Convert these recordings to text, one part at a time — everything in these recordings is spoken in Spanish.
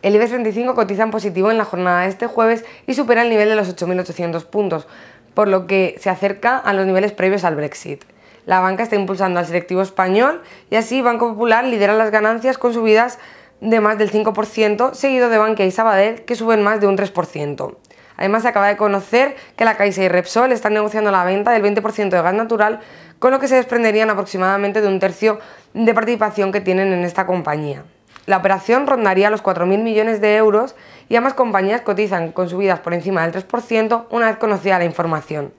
El IBEX 35 cotiza en positivo en la jornada de este jueves y supera el nivel de los 8.800 puntos, por lo que se acerca a los niveles previos al Brexit. La banca está impulsando al selectivo español y así Banco Popular lidera las ganancias con subidas de más del 5%, seguido de Bankia y Sabadell, que suben más de un 3%. Además, se acaba de conocer que la Caixa y Repsol están negociando la venta del 20% de gas natural, con lo que se desprenderían aproximadamente de un tercio de participación que tienen en esta compañía. La operación rondaría los 4.000 millones de euros y ambas compañías cotizan con subidas por encima del 3% una vez conocida la información.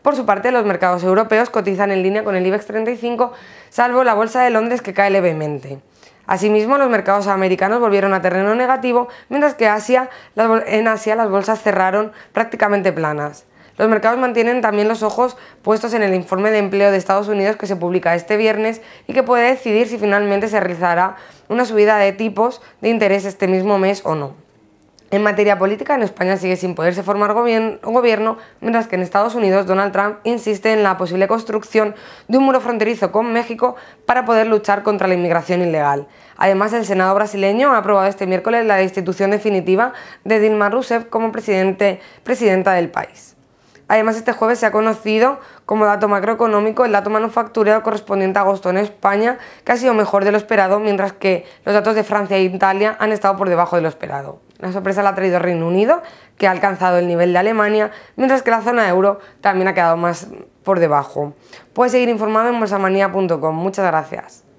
Por su parte, los mercados europeos cotizan en línea con el IBEX 35, salvo la Bolsa de Londres que cae levemente. Asimismo, los mercados americanos volvieron a terreno negativo, mientras que en Asia las bolsas cerraron prácticamente planas. Los mercados mantienen también los ojos puestos en el informe de empleo de Estados Unidos que se publica este viernes y que puede decidir si finalmente se realizará una subida de tipos de interés este mismo mes o no. En materia política, en España sigue sin poderse formar gobierno, mientras que en Estados Unidos Donald Trump insiste en la posible construcción de un muro fronterizo con México para poder luchar contra la inmigración ilegal. Además, el Senado brasileño ha aprobado este miércoles la destitución definitiva de Dilma Rousseff como presidenta del país. Además, este jueves se ha conocido como dato macroeconómico el dato manufacturero correspondiente a agosto en España, que ha sido mejor de lo esperado, mientras que los datos de Francia e Italia han estado por debajo de lo esperado. La sorpresa la ha traído Reino Unido, que ha alcanzado el nivel de Alemania, mientras que la zona euro también ha quedado más por debajo. Puedes seguir informado en bolsamanía.com. Muchas gracias.